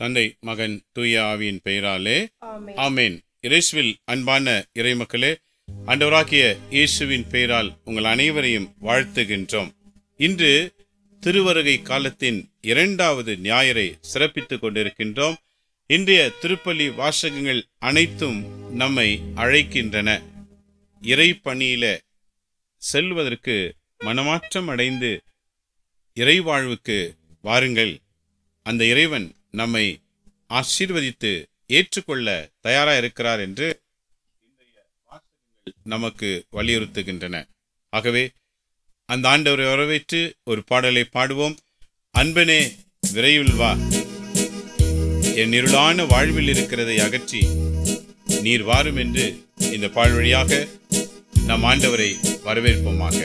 தந்தை மகன் தூய ஆவியின் பெயராலே ஆமேன் இறைசுவில் அன்பான இறைமக்களே அண்டவராகிய இயேசுவின் பெயரால் உங்கள் அனைவரையும் வாழ்த்துகின்றோம் இன்று திருவருகை காலத்தின் இரண்டாவது ஞாயிறை சிறப்பித்துக் கொண்டிருக்கின்றோம் இன்றைய திருப்பள்ளி வாசகங்கள் அனைத்தும் நம்மை அழைக்கின்றன இறை பணியில செல்வதற்கு மனமாற்றம் அடைந்து இறைவாழ்வுக்கு வாருங்கள் அந்த இறைவன் நம்மை ஆசீர்வதித்து ஏற்றுக்கொள்ள தயாரா இருக்கிறார் என்று நமக்கு வலியுறுத்துகின்றன ஆகவே அந்த ஆண்டவரை வரவேற்று ஒரு பாடலை பாடுவோம் அன்பனே விரைவில் வா என் இருளான வாழ்வில் இருக்கிறதை அகற்றி நீர் வாரும் என்று இந்த பால் வழியாக நம் ஆண்டவரை வரவேற்போமாக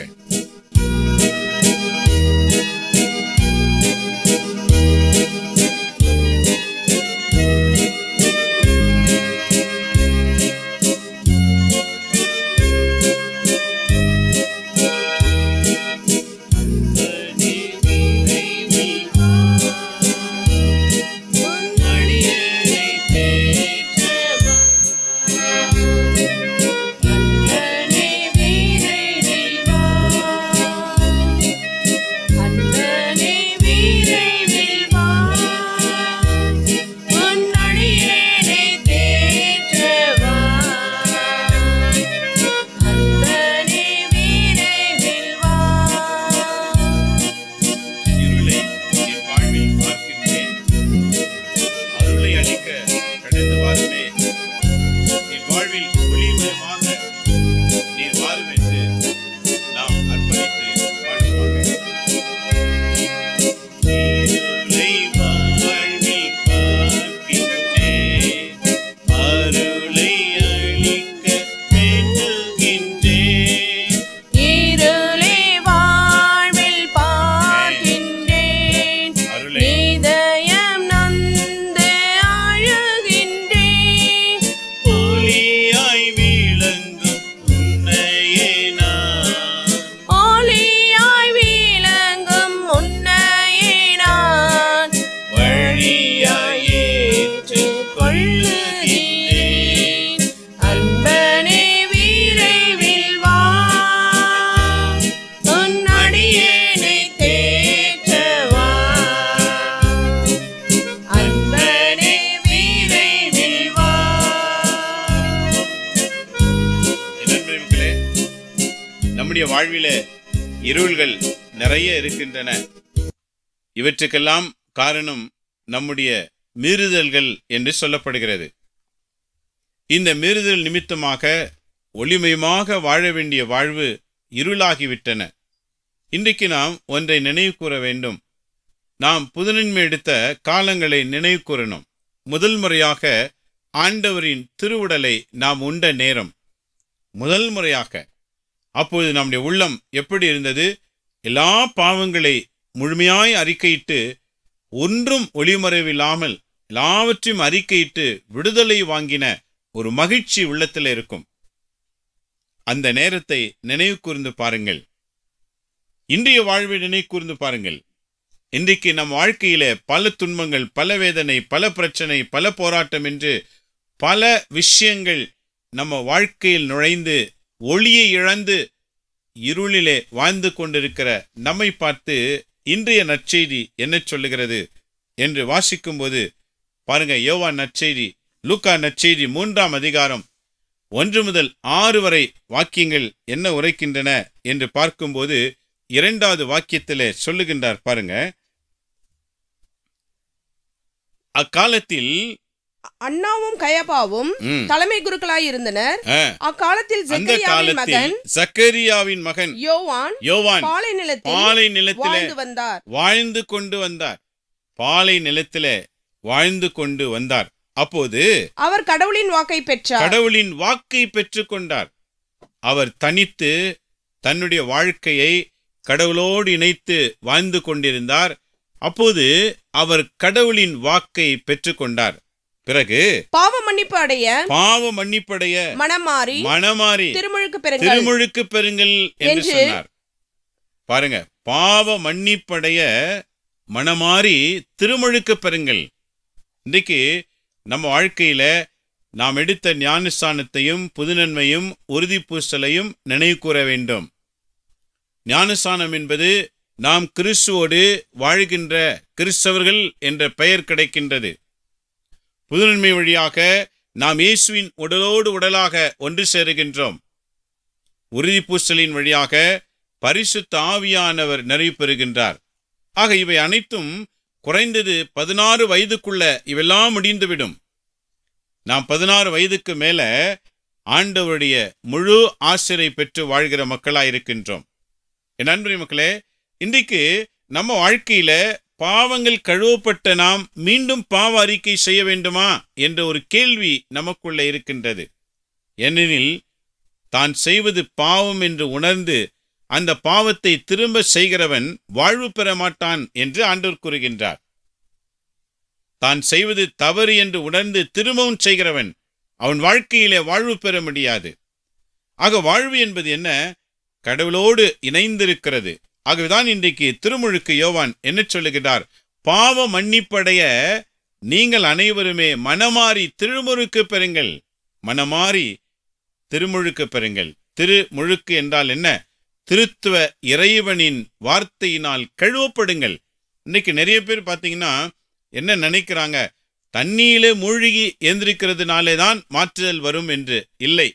கொண்டே இருக்கின்றன இவற்றுக்கெல்லாம் காரணம் நம்முடைய மீறுதல்கள் என்று சொல்லப்படுகிறது இந்த மீறுதல் நிமித்தமாக ஒளிமயமாக வாழ வேண்டிய வாழ்வு இருளாகிவிட்டன இன்றைக்கு நாம் ஒன்றை நினைவு கூற வேண்டும் நாம் புதனின்மை எடுத்த காலங்களை நினைவு கூறணும் முதல் முறையாக ஆண்டவரின் திருவுடலை நாம் உண்ட நேரம் முதல் முறையாக அப்போது நம்முடைய உள்ளம் எப்படி இருந்தது எல்லா பாவங்களை முழுமையாய் அறிக்கையிட்டு ஒன்றும் ஒளிமறைவில்லாமல் எல்லாவற்றையும் அறிக்கையிட்டு விடுதலை வாங்கின ஒரு மகிழ்ச்சி உள்ளத்தில் இருக்கும் அந்த நேரத்தை நினைவு கூர்ந்து பாருங்கள் இன்றைய வாழ்வை நினைவு கூர்ந்து பாருங்கள் இன்றைக்கு நம் வாழ்க்கையில பல துன்பங்கள் பல வேதனை பல பிரச்சனை பல போராட்டம் என்று பல விஷயங்கள் நம்ம வாழ்க்கையில் நுழைந்து ஒளியை இழந்து இருளிலே வாழ்ந்து கொண்டிருக்கிற நம்மை பார்த்து இன்றைய நற்செய்தி என்ன சொல்லுகிறது என்று வாசிக்கும்போது பாருங்க யோவா நற்செய்தி லூக்கா நற்செய்தி மூன்றாம் அதிகாரம் ஒன்று முதல் ஆறு வரை வாக்கியங்கள் என்ன உரைக்கின்றன என்று பார்க்கும்போது இரண்டாவது வாக்கியத்திலே சொல்லுகின்றார் பாருங்க அக்காலத்தில் அண்ணாவும் கயபாவும் தலைமை குருக்களாய் இருந்தனர் அக்காலத்தில் ஜக்கரியாவின் மகன் ஜக்கரியாவின் மகன் யோவான் யோவான் பாலை நிலத்தில் பாலை நிலத்தில் வந்தார் வாழ்ந்து கொண்டு வந்தார் பாலை நிலத்தில வாழ்ந்து கொண்டு வந்தார் அப்போது அவர் கடவுளின் வாக்கை பெற்றார் கடவுளின் வாக்கை பெற்றுக் கொண்டார் அவர் தனித்து தன்னுடைய வாழ்க்கையை கடவுளோடு இணைத்து வாழ்ந்து கொண்டிருந்தார் அப்போது அவர் கடவுளின் வாக்கை பெற்றுக்கொண்டார் பிறகு பாவ மன்னிப்பு அடைய பாவ மன்னிப்பு அடைய மனமாறி மனமாறி திருமுழுக்கு பெருங்கள் திருமுழுக்கு பெருங்கள் என்று சொன்னார் பாருங்க பாவ மன்னிப்படைய மனமாறி திருமுழுக்கு பெறுங்கள் இன்றைக்கு நம்ம வாழ்க்கையில நாம் எடுத்த ஞானஸ்தானத்தையும் புதுநன்மையும் உறுதிப்பூசலையும் நினைவு கூற வேண்டும் ஞானஸ்தானம் என்பது நாம் கிறிஸ்துவோடு வாழ்கின்ற கிறிஸ்தவர்கள் என்ற பெயர் கிடைக்கின்றது புதுநன்மை வழியாக நாம் இயேசுவின் உடலோடு உடலாக ஒன்று சேருகின்றோம் உறுதி பூசலின் வழியாக பரிசுத்த ஆவியானவர் நிறைவு பெறுகின்றார் ஆக இவை அனைத்தும் குறைந்தது பதினாறு வயதுக்குள்ள இவெல்லாம் முடிந்துவிடும் நாம் பதினாறு வயதுக்கு மேல ஆண்டவருடைய முழு ஆசிரியை பெற்று வாழ்கிற மக்களாக இருக்கின்றோம் என் அன்புரி மக்களே இன்றைக்கு நம்ம வாழ்க்கையில பாவங்கள் கழுவப்பட்ட நாம் மீண்டும் பாவ அறிக்கை செய்ய வேண்டுமா என்ற ஒரு கேள்வி நமக்குள்ள இருக்கின்றது ஏனெனில் தான் செய்வது பாவம் என்று உணர்ந்து அந்த பாவத்தை திரும்ப செய்கிறவன் வாழ்வு பெற மாட்டான் என்று ஆண்டோர் கூறுகின்றார் தான் செய்வது தவறு என்று உணர்ந்து திரும்பவும் செய்கிறவன் அவன் வாழ்க்கையிலே வாழ்வு பெற முடியாது ஆக வாழ்வு என்பது என்ன கடவுளோடு இணைந்திருக்கிறது ஆகவேதான் இன்றைக்கு திருமுழுக்கு யோவான் என்ன சொல்லுகிறார் பாவ மன்னிப்படைய நீங்கள் அனைவருமே மனமாறி திருமுழுக்கு பெறுங்கள் மனமாறி திருமுழுக்கு பெறுங்கள் திருமுழுக்கு என்றால் என்ன திருத்துவ இறைவனின் வார்த்தையினால் கழுவப்படுங்கள் இன்னைக்கு நிறைய பேர் பார்த்தீங்கன்னா என்ன நினைக்கிறாங்க தண்ணியிலே மூழ்கி எந்திரிக்கிறதுனாலே தான் மாற்றுதல் வரும் என்று இல்லை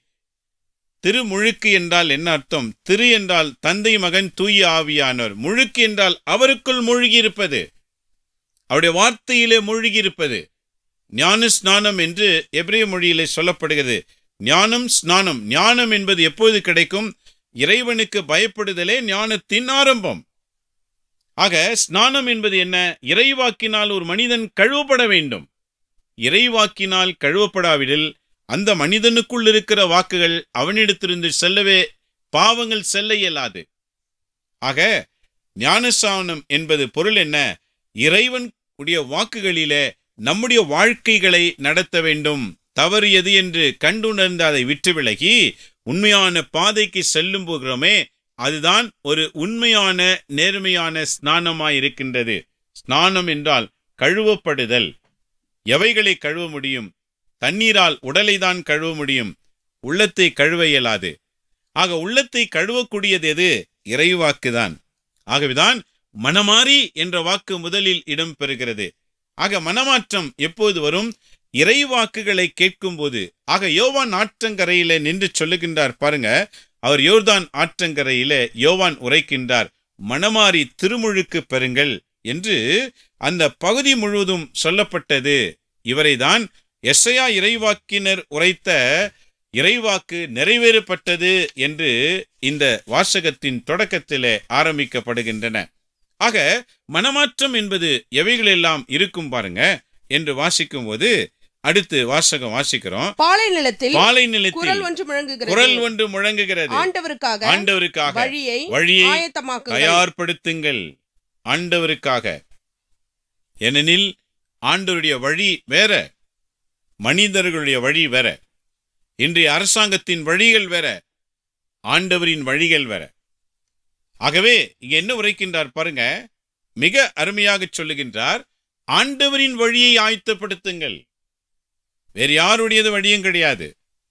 திருமுழுக்கு என்றால் என்ன அர்த்தம் திரு என்றால் தந்தை மகன் தூய ஆவியானவர் முழுக்கு என்றால் அவருக்குள் மூழ்கியிருப்பது அவருடைய வார்த்தையிலே மூழ்கியிருப்பது ஞான ஸ்நானம் என்று எபிரே மொழியிலே சொல்லப்படுகிறது ஞானம் ஸ்நானம் ஞானம் என்பது எப்போது கிடைக்கும் இறைவனுக்கு பயப்படுதலே ஞானத்தின் ஆரம்பம் ஆக ஸ்நானம் என்பது என்ன இறைவாக்கினால் ஒரு மனிதன் கழுவப்பட வேண்டும் இறைவாக்கினால் கழுவப்படாவிடில் அந்த மனிதனுக்குள் இருக்கிற வாக்குகள் அவனிடத்திலிருந்து செல்லவே பாவங்கள் செல்ல இயலாது ஆக ஞானசானம் என்பது பொருள் என்ன இறைவன் உடைய வாக்குகளிலே நம்முடைய வாழ்க்கைகளை நடத்த வேண்டும் தவறியது என்று கண்டுணர்ந்து அதை விட்டு விலகி உண்மையான பாதைக்கு செல்லும் போகிறோமே அதுதான் ஒரு உண்மையான நேர்மையான ஸ்நானமாய் இருக்கின்றது ஸ்நானம் என்றால் கழுவப்படுதல் எவைகளை கழுவ முடியும் தண்ணீரால் உடலை தான் கழுவ முடியும் உள்ளத்தை கழுவ இயலாது ஆக உள்ளத்தை கழுவக்கூடியது எது இறைவாக்குதான் ஆகவேதான் மனமாறி என்ற வாக்கு முதலில் இடம் பெறுகிறது ஆக மனமாற்றம் எப்போது வரும் இறைவாக்குகளை போது ஆக யோவான் ஆற்றங்கரையில நின்று சொல்லுகின்றார் பாருங்க அவர் யோர்தான் ஆற்றங்கரையில யோவான் உரைக்கின்றார் மனமாறி திருமுழுக்கு பெறுங்கள் என்று அந்த பகுதி முழுவதும் சொல்லப்பட்டது இவரை தான் எஸ்ஐயா இறைவாக்கினர் உரைத்த இறைவாக்கு நிறைவேறப்பட்டது என்று இந்த வாசகத்தின் தொடக்கத்திலே ஆரம்பிக்கப்படுகின்றன ஆக மனமாற்றம் என்பது எவைகளெல்லாம் இருக்கும் பாருங்க என்று வாசிக்கும் போது அடுத்து வாசகம் வாசிக்கிறோம் பாலை நிலத்தில் பாலை நிலத்தில் குரல் ஒன்று முழங்குகிறது குரல் ஒன்று முழங்குகிறது ஆண்டவருக்காக ஆண்டவருக்காக வழியை வழியை தயார்படுத்துங்கள் ஆண்டவருக்காக ஏனெனில் ஆண்டவருடைய வழி வேற மனிதர்களுடைய வழி வேற இன்றைய அரசாங்கத்தின் வழிகள் வேற ஆண்டவரின் வழிகள் வேற ஆகவே இங்க என்ன உரைக்கின்றார் பாருங்க மிக அருமையாக சொல்லுகின்றார் ஆண்டவரின் வழியை ஆயத்தப்படுத்துங்கள் வேறு யாருடையது வழியும் கிடையாது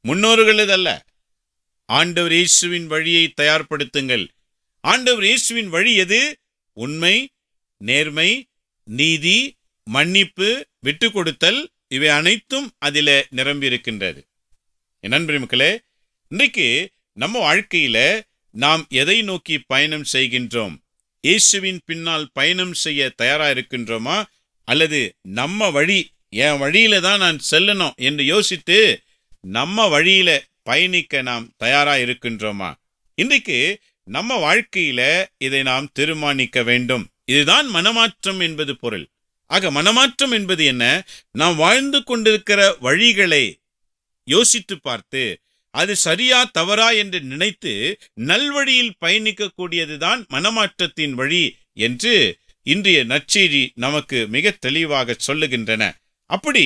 முன்னோர்களது அல்ல ஆண்டவர் இயேசுவின் வழியை தயார்படுத்துங்கள் ஆண்டவர் இயேசுவின் வழி எது உண்மை நேர்மை நீதி மன்னிப்பு விட்டு கொடுத்தல் இவை அனைத்தும் அதில் நிரம்பி இருக்கின்றது நண்பர்களே இன்றைக்கு நம்ம வாழ்க்கையில நாம் எதை நோக்கி பயணம் செய்கின்றோம் இயேசுவின் பின்னால் பயணம் செய்ய தயாரா இருக்கின்றோமா அல்லது நம்ம வழி என் வழியில தான் நான் செல்லணும் என்று யோசித்து நம்ம வழியில பயணிக்க நாம் தயாரா இருக்கின்றோமா இன்றைக்கு நம்ம வாழ்க்கையில இதை நாம் தீர்மானிக்க வேண்டும் இதுதான் மனமாற்றம் என்பது பொருள் ஆக மனமாற்றம் என்பது என்ன நாம் வாழ்ந்து கொண்டிருக்கிற வழிகளை யோசித்து பார்த்து அது சரியா தவறா என்று நினைத்து நல்வழியில் பயணிக்கக்கூடியதுதான் மனமாற்றத்தின் வழி என்று இன்றைய நற்செய்தி நமக்கு மிக தெளிவாக சொல்லுகின்றன அப்படி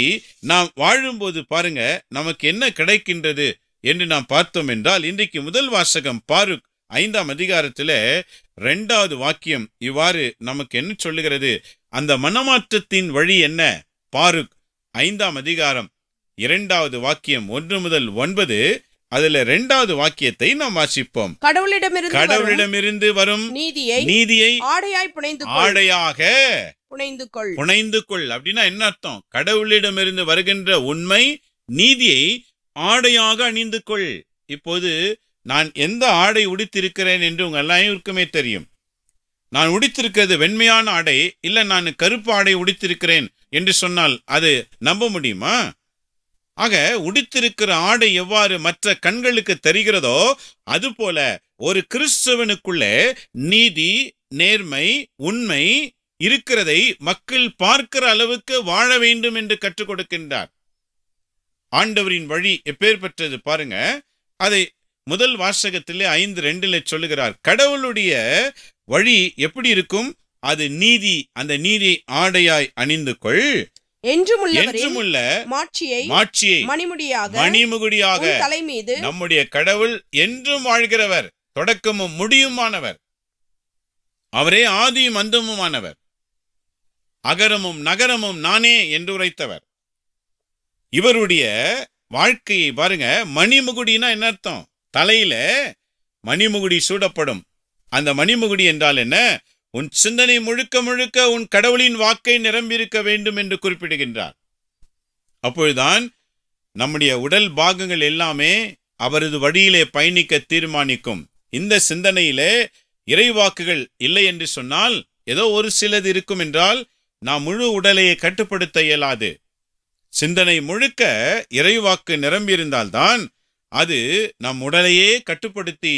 நாம் வாழும்போது பாருங்க நமக்கு என்ன கிடைக்கின்றது என்று நாம் பார்த்தோம் என்றால் இன்றைக்கு முதல் வாசகம் பாருக் ஐந்தாம் அதிகாரத்தில் ரெண்டாவது வாக்கியம் இவ்வாறு நமக்கு என்ன சொல்லுகிறது அந்த மனமாற்றத்தின் வழி என்ன பாருக் ஐந்தாம் அதிகாரம் இரண்டாவது வாக்கியம் ஒன்று முதல் ஒன்பது அதுல ரெண்டாவது வாக்கியத்தை நாம் வாசிப்போம் கடவுளிடமிருந்து கடவுளிடமிருந்து வரும் நீதியை நீதியை ஆடையாய் புனைந்து ஆடையாக புனைந்து கொள் புனைந்து கொள் அப்படின்னா என்ன அர்த்தம் கடவுளிடமிருந்து வருகின்ற உண்மை நீதியை ஆடையாக அணிந்து கொள் இப்போது நான் எந்த ஆடை உடுத்திருக்கிறேன் என்று உங்க எல்லாருக்குமே தெரியும் நான் உடித்திருக்கிறது வெண்மையான ஆடை இல்லை நான் கருப்பு ஆடை உடித்திருக்கிறேன் என்று சொன்னால் அது நம்ப முடியுமா ஆக உடித்திருக்கிற ஆடை எவ்வாறு மற்ற கண்களுக்கு தெரிகிறதோ அதுபோல ஒரு கிறிஸ்துவனுக்குள்ளே நீதி நேர்மை உண்மை இருக்கிறதை மக்கள் பார்க்கிற அளவுக்கு வாழ வேண்டும் என்று கற்றுக் கொடுக்கின்றார் ஆண்டவரின் வழி எப்பேர் பெற்றது பாருங்க அதை முதல் வாசகத்திலே ஐந்து ரெண்டில் சொல்லுகிறார் கடவுளுடைய வழி எப்படி இருக்கும் அது நீதி அந்த நீதி ஆடையாய் அணிந்து கொள் என்றுமுள்ள மணிமுடியாக நம்முடைய கடவுள் என்றும் வாழ்கிறவர் தொடக்கமும் முடியுமானவர் அவரே ஆதியும் அந்தமுமானவர் அகரமும் நகரமும் நானே என்று உரைத்தவர் இவருடைய வாழ்க்கையை பாருங்க மணிமுகுடினா என்ன அர்த்தம் தலையில மணிமுகுடி சூடப்படும் அந்த மணிமுகுடி என்றால் என்ன உன் சிந்தனை முழுக்க முழுக்க உன் கடவுளின் வாக்கை நிரம்பியிருக்க வேண்டும் என்று குறிப்பிடுகின்றார் அப்பொழுதுதான் நம்முடைய உடல் பாகங்கள் எல்லாமே அவரது வழியிலே பயணிக்க தீர்மானிக்கும் இந்த சிந்தனையிலே இறைவாக்குகள் இல்லை என்று சொன்னால் ஏதோ ஒரு சிலது இருக்கும் என்றால் நாம் முழு உடலையை கட்டுப்படுத்த இயலாது சிந்தனை முழுக்க இறைவாக்கு நிரம்பியிருந்தால்தான் அது நம் உடலையே கட்டுப்படுத்தி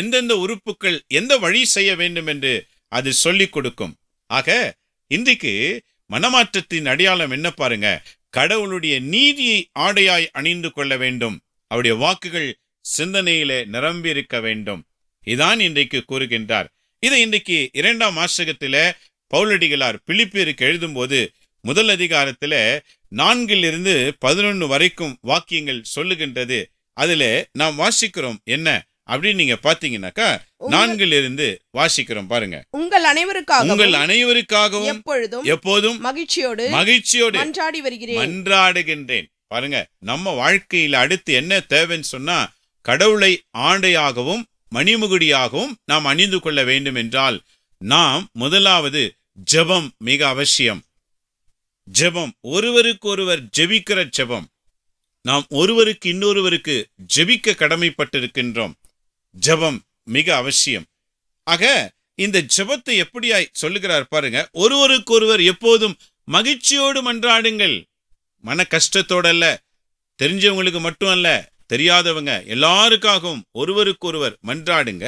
எந்தெந்த உறுப்புகள் எந்த வழி செய்ய வேண்டும் என்று அது சொல்லிக் கொடுக்கும் ஆக இன்றைக்கு மனமாற்றத்தின் அடையாளம் என்ன பாருங்க கடவுளுடைய நீதியை ஆடையாய் அணிந்து கொள்ள வேண்டும் அவருடைய வாக்குகள் சிந்தனையிலே நிரம்பி இருக்க வேண்டும் இதான் இன்றைக்கு கூறுகின்றார் இதை இன்றைக்கு இரண்டாம் வாசகத்தில பவுலடிகளார் எழுதும் எழுதும்போது முதல் அதிகாரத்துல நான்கிலிருந்து பதினொன்று வரைக்கும் வாக்கியங்கள் சொல்லுகின்றது அதுல நாம் வாசிக்கிறோம் என்ன அப்படின்னு நீங்க பாத்தீங்கன்னாக்கா நான்கில் இருந்து வாசிக்கிறோம் பாருங்க உங்கள் அனைவருக்காக உங்கள் அனைவருக்காகவும் எப்பொழுதும் எப்போதும் மகிழ்ச்சியோடு மகிழ்ச்சியோடு மன்றாடி வருகிறேன் மன்றாடுகின்றேன் பாருங்க நம்ம வாழ்க்கையில அடுத்து என்ன தேவைன்னு சொன்னா கடவுளை ஆண்டையாகவும் மணிமுகுடியாகவும் நாம் அணிந்து கொள்ள வேண்டும் என்றால் நாம் முதலாவது ஜெபம் மிக அவசியம் ஜெபம் ஒருவருக்கு ஒருவர் ஜெபிக்கிற ஜெபம் நாம் ஒருவருக்கு இன்னொருவருக்கு ஜெபிக்க கடமைப்பட்டிருக்கின்றோம் ஜபம் மிக அவசியம் ஆக இந்த ஜபத்தை எப்படியாய் சொல்லுகிறார் பாருங்க ஒருவருக்கொருவர் எப்போதும் மகிழ்ச்சியோடு மன்றாடுங்கள் மன கஷ்டத்தோடு அல்ல தெரிஞ்சவங்களுக்கு மட்டும் அல்ல தெரியாதவங்க எல்லாருக்காகவும் ஒருவருக்கொருவர் மன்றாடுங்க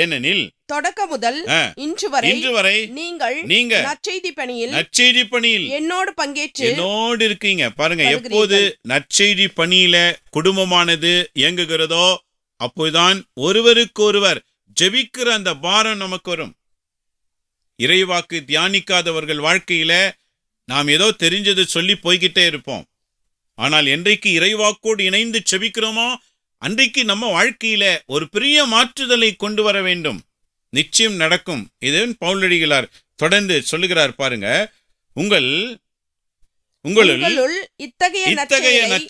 ஏனெனில் தொடக்க முதல் இன்று வரை இன்று வரை நீங்கள் நீங்க நற்செய்தி பணியில் நற்செய்தி பணியில் என்னோடு பங்கேற்று என்னோடு இருக்கீங்க பாருங்க எப்போது நற்செய்தி பணியில குடும்பமானது இயங்குகிறதோ அப்போதான் ஒருவருக்கு ஒருவர் ஜெபிக்கிற அந்த பாரம் நமக்கு வரும் இறைவாக்கு தியானிக்காதவர்கள் வாழ்க்கையில நாம் ஏதோ தெரிஞ்சது சொல்லி போய்கிட்டே இருப்போம் ஆனால் என்றைக்கு இறைவாக்கோடு இணைந்து செபிக்கிறோமோ அன்றைக்கு நம்ம வாழ்க்கையில ஒரு பெரிய மாற்றுதலை கொண்டு வர வேண்டும் நிச்சயம் நடக்கும் இதன் பவுலடிகளார் தொடர்ந்து சொல்லுகிறார் பாருங்க உங்கள் உங்களுள் இத்தகைய இத்தகைய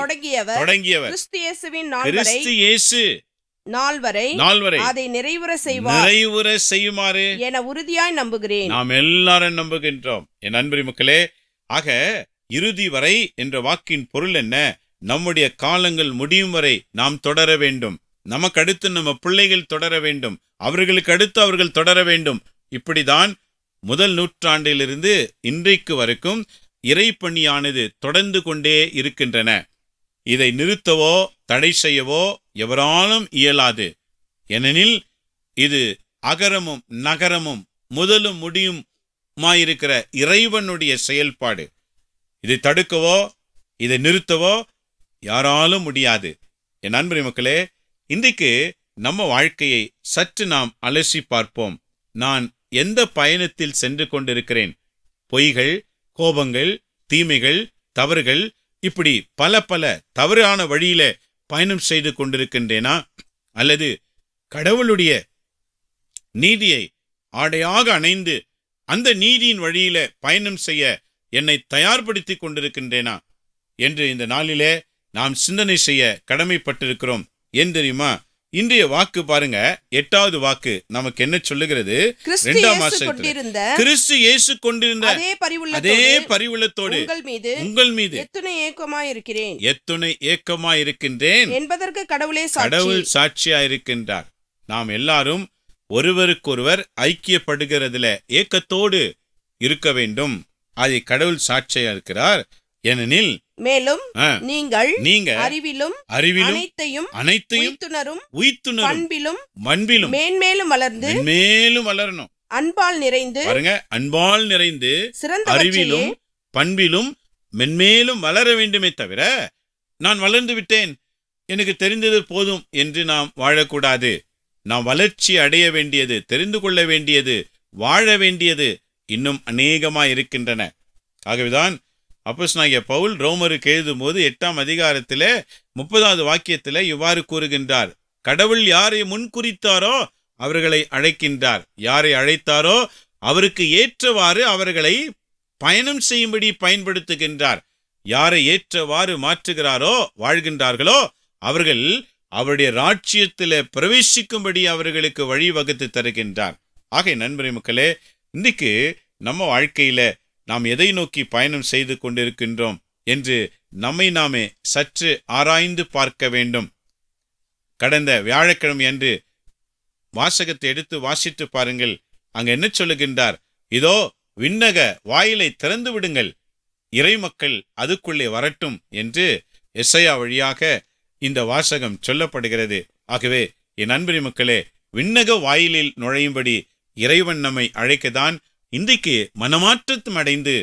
தொடங்கியவர் தொடங்கியவர் கிறிஸ்து இயேசு அதை நிறைவுற செய்வார் நிறைவுற செய்யுமாறு என உறுதியாய் நம்புகிறேன் நாம் எல்லாரும் நம்புகின்றோம் என் மக்களே ஆக இறுதி வரை என்ற வாக்கின் பொருள் என்ன நம்முடைய காலங்கள் முடியும் வரை நாம் தொடர வேண்டும் நமக்கு அடுத்து நம்ம பிள்ளைகள் தொடர வேண்டும் அவர்களுக்கு அடுத்து அவர்கள் தொடர வேண்டும் இப்படிதான் முதல் நூற்றாண்டிலிருந்து இன்றைக்கு வரைக்கும் இறைப்பணியானது தொடர்ந்து கொண்டே இருக்கின்றன இதை நிறுத்தவோ தடை செய்யவோ எவராலும் இயலாது ஏனெனில் இது அகரமும் நகரமும் முதலும் முடியுமாயிருக்கிற இறைவனுடைய செயல்பாடு இதை தடுக்கவோ இதை நிறுத்தவோ யாராலும் முடியாது என் அன்பு மக்களே இன்றைக்கு நம்ம வாழ்க்கையை சற்று நாம் அலசி பார்ப்போம் நான் எந்த பயணத்தில் சென்று கொண்டிருக்கிறேன் பொய்கள் கோபங்கள் தீமைகள் தவறுகள் இப்படி பல பல தவறான வழியில பயணம் செய்து கொண்டிருக்கின்றேனா அல்லது கடவுளுடைய நீதியை ஆடையாக அணைந்து அந்த நீதியின் வழியில பயணம் செய்ய என்னை தயார்படுத்தி கொண்டிருக்கின்றேனா என்று இந்த நாளிலே நாம் சிந்தனை செய்ய கடமைப்பட்டிருக்கிறோம் ஏன் தெரியுமா இன்றைய வாக்கு பாருங்க எட்டாவது வாக்கு நமக்கு என்ன சொல்லுகிறது இரண்டாம் கொண்டிருந்த கிறிஸ்து இயேசு கொண்டிருந்த அதே பரிவுள்ள அதே பரிவுள்ளத்தோடு உங்கள் மீது உங்கள் மீது எத்தனை ஏக்கமா இருக்கிறேன் எத்தனை ஏக்கமா இருக்கின்றேன் என்பதற்கு கடவுளே கடவுள் சாட்சியா இருக்கின்றார் நாம் எல்லாரும் ஒருவருக்கொருவர் ஐக்கியப்படுகிறதுல ஏக்கத்தோடு இருக்க வேண்டும் அதை கடவுள் சாட்சியா இருக்கிறார் ஏனெனில் மேலும் நீங்கள் நீங்க அறிவிலும் அறிவிலும் அனைத்தையும் அனைத்தையும் உய்த்துணரும் உயிர்த்துணரும் பண்பிலும் பண்பிலும் மேன்மேலும் வளர்ந்து மேலும் வளரணும் அன்பால் நிறைந்து பாருங்க அன்பால் நிறைந்து சிறந்த அறிவிலும் பண்பிலும் மென்மேலும் வளர வேண்டுமே தவிர நான் வளர்ந்து விட்டேன் எனக்கு தெரிந்தது போதும் என்று நாம் வாழக்கூடாது நாம் வளர்ச்சி அடைய வேண்டியது தெரிந்து கொள்ள வேண்டியது வாழ வேண்டியது இன்னும் அநேகமாக இருக்கின்றன ஆகவேதான் அப்போஸ் நாகிய பவுல் ரோமருக்கு எழுதும் போது எட்டாம் அதிகாரத்தில் முப்பதாவது வாக்கியத்தில் இவ்வாறு கூறுகின்றார் கடவுள் யாரை முன்குறித்தாரோ அவர்களை அழைக்கின்றார் யாரை அழைத்தாரோ அவருக்கு ஏற்றவாறு அவர்களை பயணம் செய்யும்படி பயன்படுத்துகின்றார் யாரை ஏற்றவாறு மாற்றுகிறாரோ வாழ்கின்றார்களோ அவர்கள் அவருடைய ராட்சியத்தில் பிரவேசிக்கும்படி அவர்களுக்கு வழிவகுத்து தருகின்றார் ஆகை நண்பரை மக்களே இன்னைக்கு நம்ம வாழ்க்கையில நாம் எதை நோக்கி பயணம் செய்து கொண்டிருக்கின்றோம் என்று நம்மை நாமே சற்று ஆராய்ந்து பார்க்க வேண்டும் கடந்த வியாழக்கிழமை அன்று வாசகத்தை எடுத்து வாசித்து பாருங்கள் அங்கு என்ன சொல்லுகின்றார் இதோ விண்ணக வாயிலை திறந்து விடுங்கள் இறைமக்கள் அதுக்குள்ளே வரட்டும் என்று எஸ்ஐயா வழியாக இந்த வாசகம் சொல்லப்படுகிறது ஆகவே என் அன்பிரி மக்களே விண்ணக வாயிலில் நுழையும்படி இறைவன் நம்மை அழைக்கத்தான் இன்றைக்கு மனமாற்றத்தும் அடைந்து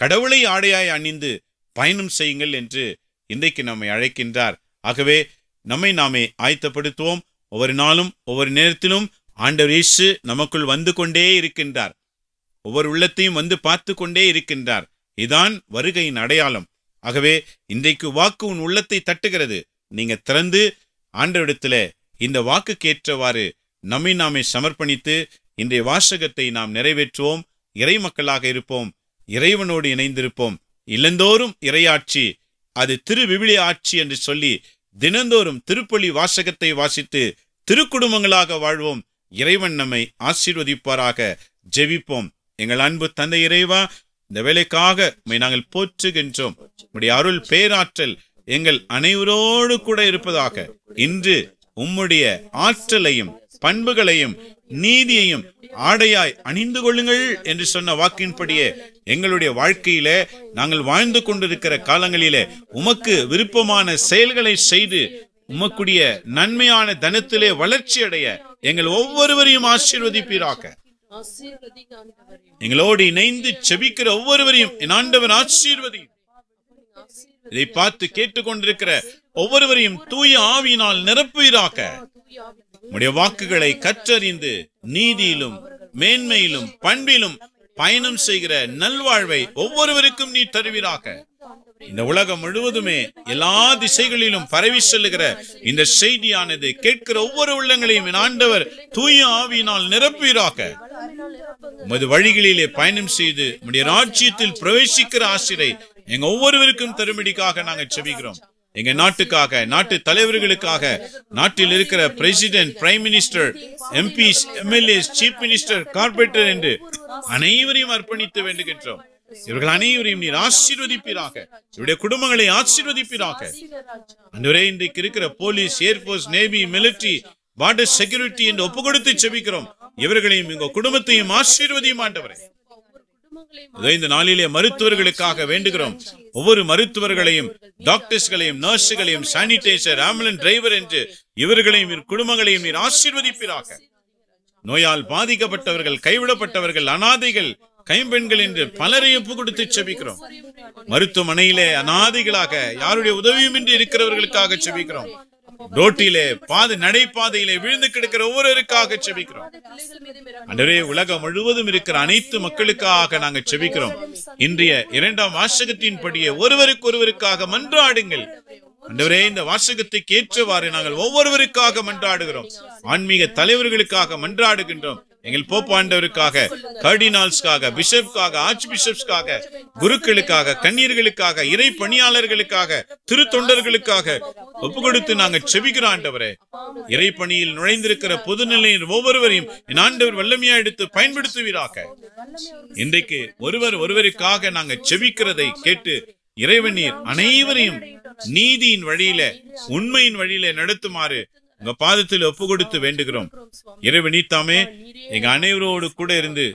கடவுளை ஆடையாய் அணிந்து பயணம் செய்யுங்கள் என்று இன்றைக்கு நம்மை அழைக்கின்றார் ஆகவே நம்மை நாமே ஆயத்தப்படுத்துவோம் ஒவ்வொரு நாளும் ஒவ்வொரு நேரத்திலும் ஆண்டவர் இயேசு நமக்குள் வந்து கொண்டே இருக்கின்றார் ஒவ்வொரு உள்ளத்தையும் வந்து பார்த்து கொண்டே இருக்கின்றார் இதான் வருகையின் அடையாளம் ஆகவே இன்றைக்கு வாக்கு உன் உள்ளத்தை தட்டுகிறது நீங்க திறந்து ஆண்டவரிடத்துல இந்த வாக்குக்கேற்றவாறு நம்மை நாமே சமர்ப்பணித்து இன்றைய வாசகத்தை நாம் நிறைவேற்றுவோம் இறை மக்களாக இருப்போம் இறைவனோடு இணைந்திருப்போம் இல்லந்தோறும் இறையாட்சி அது திரு ஆட்சி என்று சொல்லி தினந்தோறும் திருப்பொழி வாசகத்தை வாசித்து திருக்குடும்பங்களாக வாழ்வோம் இறைவன் நம்மை ஆசீர்வதிப்பாராக ஜெபிப்போம் எங்கள் அன்பு தந்தை இறைவா இந்த வேலைக்காக நாங்கள் போற்றுகின்றோம் உடைய அருள் பேராற்றல் எங்கள் அனைவரோடு கூட இருப்பதாக இன்று உம்முடைய ஆற்றலையும் பண்புகளையும் நீதியையும் ஆடையாய் அணிந்து கொள்ளுங்கள் என்று சொன்ன வாக்கின்படியே எங்களுடைய வாழ்க்கையில நாங்கள் வாழ்ந்து கொண்டிருக்கிற காலங்களில உமக்கு விருப்பமான செயல்களை செய்து உமக்குடைய நன்மையான தனத்திலே வளர்ச்சி அடைய எங்கள் ஒவ்வொருவரையும் ஆசீர்வதிப்பீராக எங்களோடு இணைந்து செபிக்கிற ஒவ்வொருவரையும் என் ஆண்டவன் ஆசீர்வதி இதை பார்த்து கேட்டுக்கொண்டிருக்கிற ஒவ்வொருவரையும் தூய ஆவியினால் நிரப்புவீராக உடைய வாக்குகளை கற்றறிந்து நீதியிலும் மேன்மையிலும் பண்பிலும் பயணம் செய்கிற நல்வாழ்வை ஒவ்வொருவருக்கும் நீ தருவீராக இந்த உலகம் முழுவதுமே எல்லா திசைகளிலும் பரவி செல்லுகிற இந்த செய்தியானது கேட்கிற ஒவ்வொரு உள்ளங்களையும் ஆண்டவர் தூய ஆவியினால் நிரப்பீராக உமது வழிகளிலே பயணம் செய்து உடைய ராஜ்யத்தில் பிரவேசிக்கிற ஆசிரை எங்க ஒவ்வொருவருக்கும் தருமடிக்காக நாங்கள் செவிக்கிறோம் எங்க நாட்டுக்காக நாட்டு தலைவர்களுக்காக நாட்டில் இருக்கிற president prime minister MP MLA chief minister corporator என்று அனைவரையும் அர்ப்பணித்து வேண்டுகின்றோம் இவர்கள் அனைவரையும் நீர் ஆசீர்வதிப்பீராக இவருடைய குடும்பங்களை ஆசீர்வதிப்பீராக அன்றுவரே இன்றைக்கு இருக்கிற police air force navy military border security என்று ஒப்பு கொடுத்து செபிக்கிறோம் இவர்களையும் எங்க குடும்பத்தையும் ஆசீர்வதியும் ஆண்டவரே இந்த நாளிலே மருத்துவர்களுக்காக வேண்டுகிறோம் ஒவ்வொரு மருத்துவர்களையும் டாக்டர்ஸ்களையும் நர்ஸுகளையும் சானிடைசர் ஆம்புலன்ஸ் டிரைவர் என்று இவர்களையும் குடும்பங்களையும் நீர் ஆசீர்வதிப்பீராக நோயால் பாதிக்கப்பட்டவர்கள் கைவிடப்பட்டவர்கள் அனாதைகள் கைம்பெண்கள் என்று பலரையும் ஒப்பு கொடுத்து செபிக்கிறோம் மருத்துவமனையிலே அனாதைகளாக யாருடைய உதவியும் இன்றி இருக்கிறவர்களுக்காக செபிக்கிறோம் ரோட்டிலே பாதை நடைபாதையிலே விழுந்து கிடக்கிற ஒவ்வொருவருக்காக செபிக்கிறோம் அன்றே உலகம் முழுவதும் இருக்கிற அனைத்து மக்களுக்காக நாங்கள் செபிக்கிறோம் இன்றைய இரண்டாம் வாசகத்தின் படியே ஒருவருக்கு ஒருவருக்காக மன்றாடுங்கள் அன்றவரே இந்த வாசகத்துக்கு ஏற்றவாறு நாங்கள் ஒவ்வொருவருக்காக மன்றாடுகிறோம் ஆன்மீக தலைவர்களுக்காக மன்றாடுகின்றோம் எங்கள் போப் ஆண்டவருக்காக பிஷப்காக ஆர்ச் பிஷப்ஸ்காக குருக்களுக்காக கண்ணீர்களுக்காக இறை பணியாளர்களுக்காக திருத்தொண்டர்களுக்காக ஒப்பு கொடுத்து நாங்கள் செபிக்கிற ஆண்டவரே இறை பணியில் நுழைந்திருக்கிற பொதுநிலையின் ஒவ்வொருவரையும் என் ஆண்டவர் வல்லமையா எடுத்து பயன்படுத்துவீராக இன்றைக்கு ஒருவர் ஒருவருக்காக நாங்கள் செபிக்கிறதை கேட்டு இறைவனீர் அனைவரையும் நீதியின் வழியில உண்மையின் வழியில நடத்துமாறு உங்க பாதத்தில் ஒப்பு கொடுத்து வேண்டுகிறோம் இறைவனி நீத்தாமே எங்க அனைவரோடு கூட இருந்து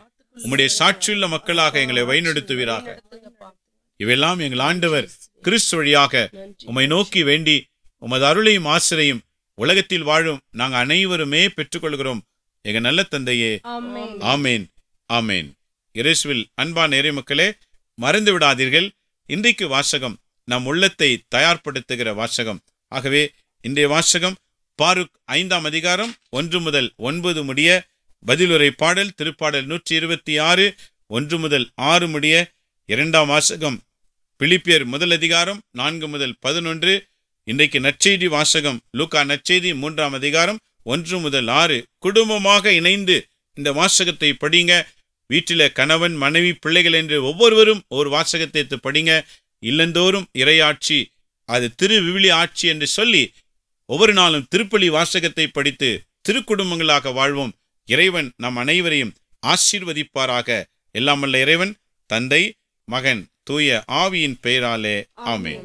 உம்முடைய சாட்சியுள்ள மக்களாக எங்களை வழிநடத்துவீராக இவையெல்லாம் எங்கள் ஆண்டவர் கிறிஸ்து வழியாக உம்மை நோக்கி வேண்டி உமது அருளையும் ஆசிரையும் உலகத்தில் வாழும் நாங்கள் அனைவருமே பெற்றுக்கொள்கிறோம் எங்க நல்ல தந்தையே ஆமேன் ஆமேன் இரேசுவில் அன்பான மக்களே மறந்து விடாதீர்கள் இன்றைக்கு வாசகம் நம் உள்ளத்தை தயார்படுத்துகிற வாசகம் ஆகவே இன்றைய வாசகம் பாருக் ஐந்தாம் அதிகாரம் ஒன்று முதல் ஒன்பது முடிய பதிலுரை பாடல் திருப்பாடல் நூற்றி இருபத்தி ஆறு ஒன்று முதல் ஆறு முடிய இரண்டாம் வாசகம் பிலிப்பியர் முதல் அதிகாரம் நான்கு முதல் பதினொன்று இன்றைக்கு நற்செய்தி வாசகம் லூகா நற்செய்தி மூன்றாம் அதிகாரம் ஒன்று முதல் ஆறு குடும்பமாக இணைந்து இந்த வாசகத்தை படிங்க வீட்டில கணவன் மனைவி பிள்ளைகள் என்று ஒவ்வொருவரும் ஒரு வாசகத்தை எடுத்து படிங்க இல்லந்தோறும் இறையாட்சி அது திருவிவிலி ஆட்சி என்று சொல்லி ஒவ்வொரு நாளும் திருப்பலி வாசகத்தை படித்து திருக்குடும்பங்களாக வாழ்வோம் இறைவன் நம் அனைவரையும் ஆசீர்வதிப்பாராக எல்லாமல்ல இறைவன் தந்தை மகன் தூய ஆவியின் பெயராலே ஆமே